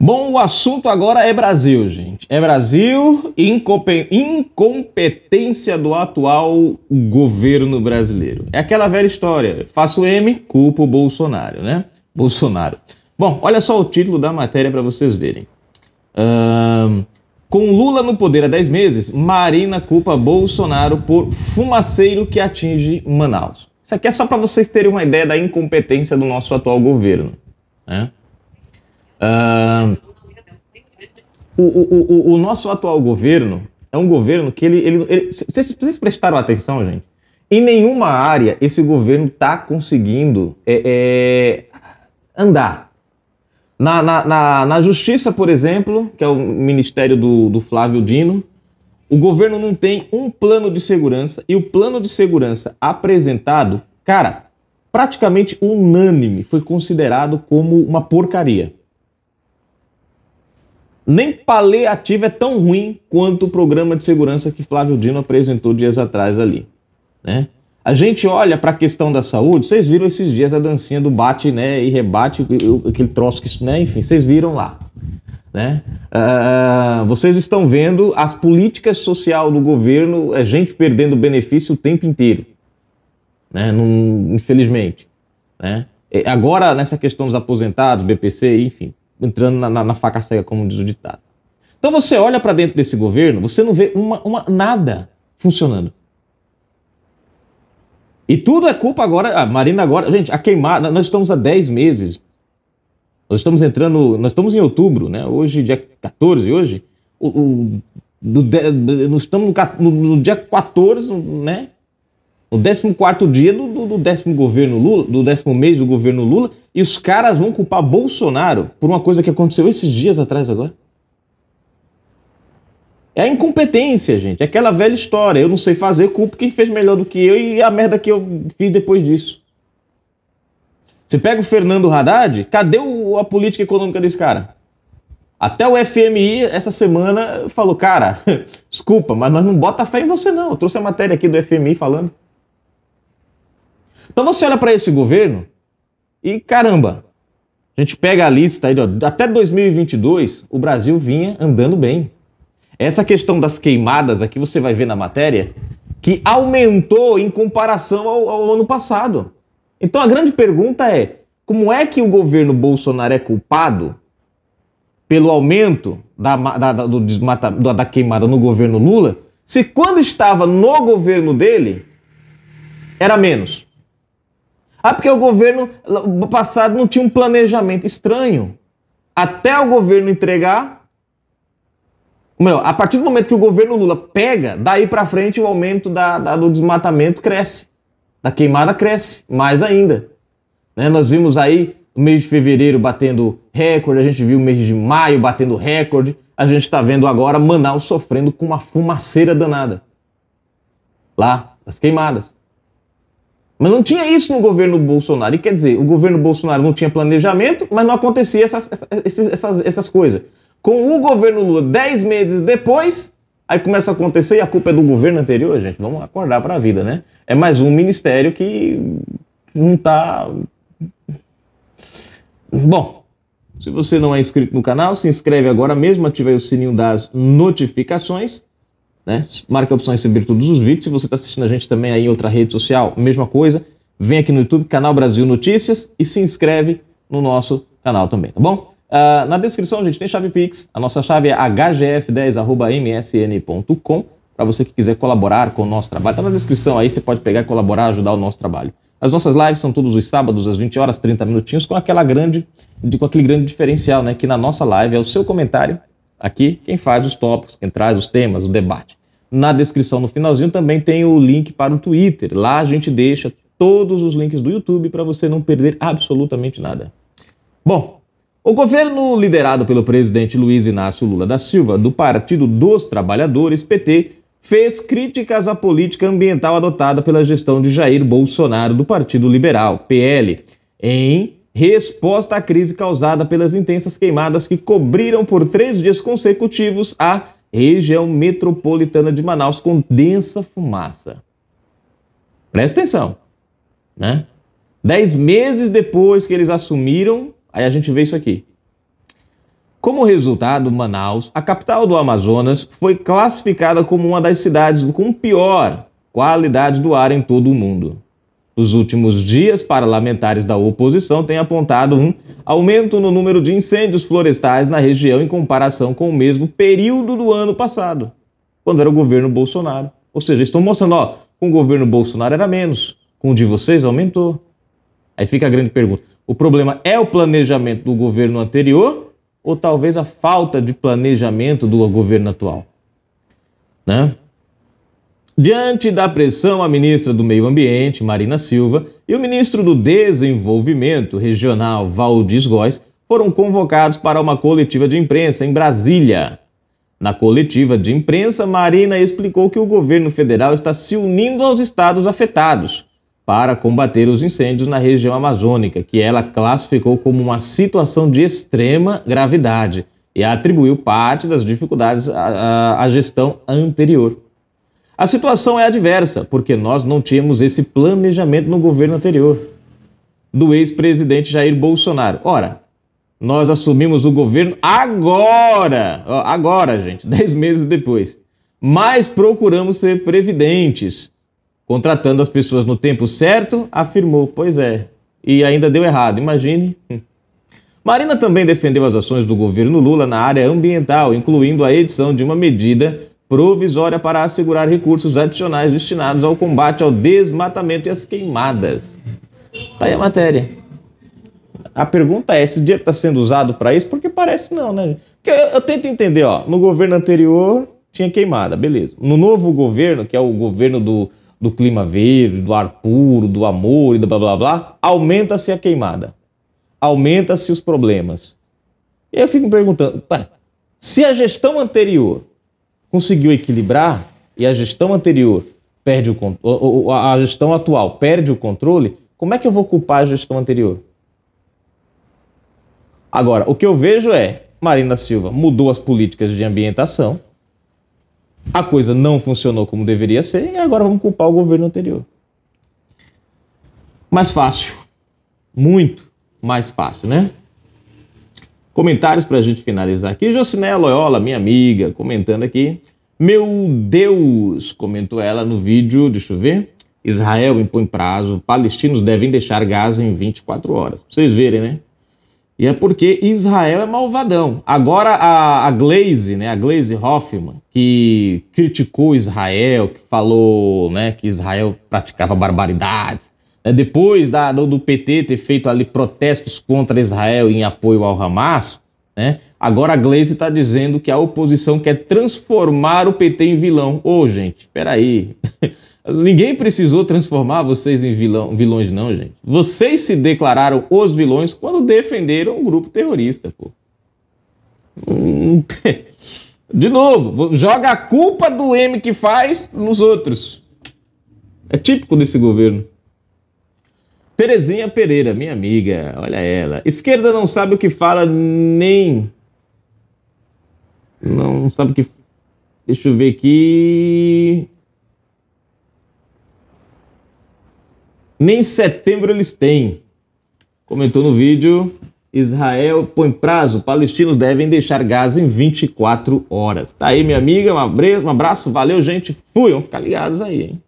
Bom, o assunto agora é Brasil, gente. É Brasil e incompetência do atual governo brasileiro. É aquela velha história. Faço M, culpo Bolsonaro, né? Bolsonaro. Bom, olha só o título da matéria para vocês verem. com Lula no poder há 10 meses, Marina culpa Bolsonaro por fumaceiro que atinge Manaus. Isso aqui é só para vocês terem uma ideia da incompetência do nosso atual governo. Né? Uh, o, o, o, o, nosso atual governo é um governo que ele. ele, ele vocês, vocês, prestaram atenção, gente? Em nenhuma área esse governo está conseguindo é, é, andar. Na, na, na, na, Justiça, por exemplo, que é o ministério do, do Flávio Dino, o governo não tem um plano de segurança e o plano de segurança apresentado, cara, praticamente unânime, foi considerado como uma porcaria. Nem paliativo é tão ruim quanto o programa de segurança que Flávio Dino apresentou dias atrás ali. Né? A gente olha para a questão da saúde, vocês viram esses dias a dancinha do bate né, e rebate, aquele troço que. Né, enfim, vocês viram lá. Né? Uh, vocês estão vendo as políticas social do governo, a gente perdendo benefício o tempo inteiro. Né? Num, infelizmente. Né? Agora, nessa questão dos aposentados, BPC, enfim entrando na, na, na faca cega, como diz o ditado. Então você olha para dentro desse governo, você não vê uma, uma, nada funcionando. E tudo é culpa agora, a Marina agora, gente, a queimada, nós estamos há 10 meses. Nós estamos entrando, nós estamos em outubro, né? Hoje, dia 14, hoje, o, o do, de, nós estamos no, no, dia 14, né? No 14 dia do, do, do, décimo governo Lula, do décimo mês do governo Lula, e os caras vão culpar Bolsonaro por uma coisa que aconteceu esses dias atrás agora. É a incompetência, gente. É aquela velha história. Eu não sei fazer, culpo quem fez melhor do que eu e a merda que eu fiz depois disso. Você pega o Fernando Haddad, cadê o, a política econômica desse cara? Até o FMI essa semana falou, cara, desculpa, mas nós não bota fé em você não. Eu trouxe a matéria aqui do FMI falando. Então você olha para esse governo e caramba, a gente pega a lista aí, ó, até 2022 o Brasil vinha andando bem. Essa questão das queimadas aqui você vai ver na matéria que aumentou em comparação ao, ao ano passado. Então a grande pergunta é: como é que o governo Bolsonaro é culpado pelo aumento da, da, da, do desmata, da queimada no governo Lula, se quando estava no governo dele era menos? Ah, porque o governo passado não tinha um planejamento estranho. Até o governo entregar. Melhor, a partir do momento que o governo Lula pega, daí para frente o aumento da, da, do desmatamento cresce. Da queimada cresce, mais ainda. Né? Nós vimos aí o mês de fevereiro batendo recorde, a gente viu o mês de maio batendo recorde, a gente está vendo agora Manaus sofrendo com uma fumaceira danada. Lá, as queimadas. Mas não tinha isso no governo Bolsonaro. E quer dizer, o governo Bolsonaro não tinha planejamento, mas não acontecia essas, essas, essas, essas coisas. Com o governo Lula, dez meses depois, aí começa a acontecer e a culpa é do governo anterior, gente. Vamos acordar para a vida, né? É mais um ministério que não tá. Bom, se você não é inscrito no canal, se inscreve agora mesmo, ative o sininho das notificações. Né? Marque a opção receber todos os vídeos. Se você está assistindo a gente também aí em outra rede social, mesma coisa. Vem aqui no YouTube, Canal Brasil Notícias, e se inscreve no nosso canal também, tá bom? Uh, na descrição, gente, tem chave Pix. A nossa chave é hgf10.msn.com para você que quiser colaborar com o nosso trabalho. Está na descrição aí, você pode pegar e colaborar, ajudar o nosso trabalho. As nossas lives são todos os sábados, às 20 horas, 30 minutinhos, com aquela grande, com aquele grande diferencial, né? Que na nossa live é o seu comentário aqui, quem faz os tópicos, quem traz os temas, o debate. Na descrição, no finalzinho, também tem o link para o Twitter. Lá a gente deixa todos os links do YouTube para você não perder absolutamente nada. Bom, o governo liderado pelo presidente Luiz Inácio Lula da Silva, do Partido dos Trabalhadores, PT, fez críticas à política ambiental adotada pela gestão de Jair Bolsonaro do Partido Liberal, PL, em resposta à crise causada pelas intensas queimadas que cobriram por três dias consecutivos a região metropolitana de Manaus, com densa fumaça. Presta atenção, né? Dez meses depois que eles assumiram, aí a gente vê isso aqui. Como resultado, Manaus, a capital do Amazonas, foi classificada como uma das cidades com pior qualidade do ar em todo o mundo. Os últimos dias, parlamentares da oposição têm apontado um aumento no número de incêndios florestais na região em comparação com o mesmo período do ano passado, quando era o governo Bolsonaro. Ou seja, estão mostrando, ó, com o governo Bolsonaro era menos, com o de vocês aumentou. Aí fica a grande pergunta: o problema é o planejamento do governo anterior ou talvez a falta de planejamento do governo atual? Né? Diante da pressão, a ministra do Meio Ambiente, Marina Silva, e o ministro do Desenvolvimento Regional, Valdis Góes, foram convocados para uma coletiva de imprensa em Brasília. Na coletiva de imprensa, Marina explicou que o governo federal está se unindo aos estados afetados para combater os incêndios na região amazônica, que ela classificou como uma situação de extrema gravidade e atribuiu parte das dificuldades à, à gestão anterior. A situação é adversa, porque nós não tínhamos esse planejamento no governo anterior do ex-presidente Jair Bolsonaro. Ora, nós assumimos o governo agora, agora, gente, dez meses depois. Mas procuramos ser previdentes, contratando as pessoas no tempo certo, afirmou. Pois é, e ainda deu errado, imagine. Marina também defendeu as ações do governo Lula na área ambiental, incluindo a edição de uma medida provisória para assegurar recursos adicionais destinados ao combate ao desmatamento e às queimadas. Tá aí a matéria. A pergunta é: esse dinheiro está sendo usado para isso? Porque parece não, né? Porque eu, eu, tento entender, ó. No governo anterior tinha queimada, beleza. No novo governo, que é o governo do, do clima verde, do ar puro, do amor e do blá blá blá, aumenta-se a queimada. Aumenta-se os problemas. E eu fico me perguntando, se a gestão anterior conseguiu equilibrar e a gestão anterior perde o a gestão atual perde o controle, como é que eu vou culpar a gestão anterior? Agora, o que eu vejo é Marina Silva mudou as políticas de ambientação, a coisa não funcionou como deveria ser e agora vamos culpar o governo anterior. Mais fácil. Muito mais fácil, né? Comentários para a gente finalizar aqui. Jocinea Loyola, minha amiga, comentando aqui. Meu Deus, comentou ela no vídeo, deixa eu ver. Israel impõe prazo, palestinos devem deixar Gaza em 24 horas. Pra vocês verem, né? E é porque Israel é malvadão. Agora a, a Glaze, né, a Glaze Hoffman, que criticou Israel, que falou, né, que Israel praticava barbaridades, é, depois da, do PT ter feito ali protestos contra Israel em apoio ao Hamas, né? agora a Gleisi está dizendo que a oposição quer transformar o PT em vilão. Ô, oh, gente, peraí. Ninguém precisou transformar vocês em vilão, vilões, não, gente. Vocês se declararam os vilões quando defenderam um grupo terrorista, pô. De novo, joga a culpa do M que faz nos outros. É típico desse governo. Terezinha Pereira, minha amiga, olha ela. Esquerda não sabe o que fala nem. Não sabe o que. Deixa eu ver aqui. Nem setembro eles têm. Comentou no vídeo. Israel põe prazo. Palestinos devem deixar Gaza em 24 horas. Tá aí, minha amiga. Um abraço, valeu, gente. Fui. Vamos ficar ligados aí, hein?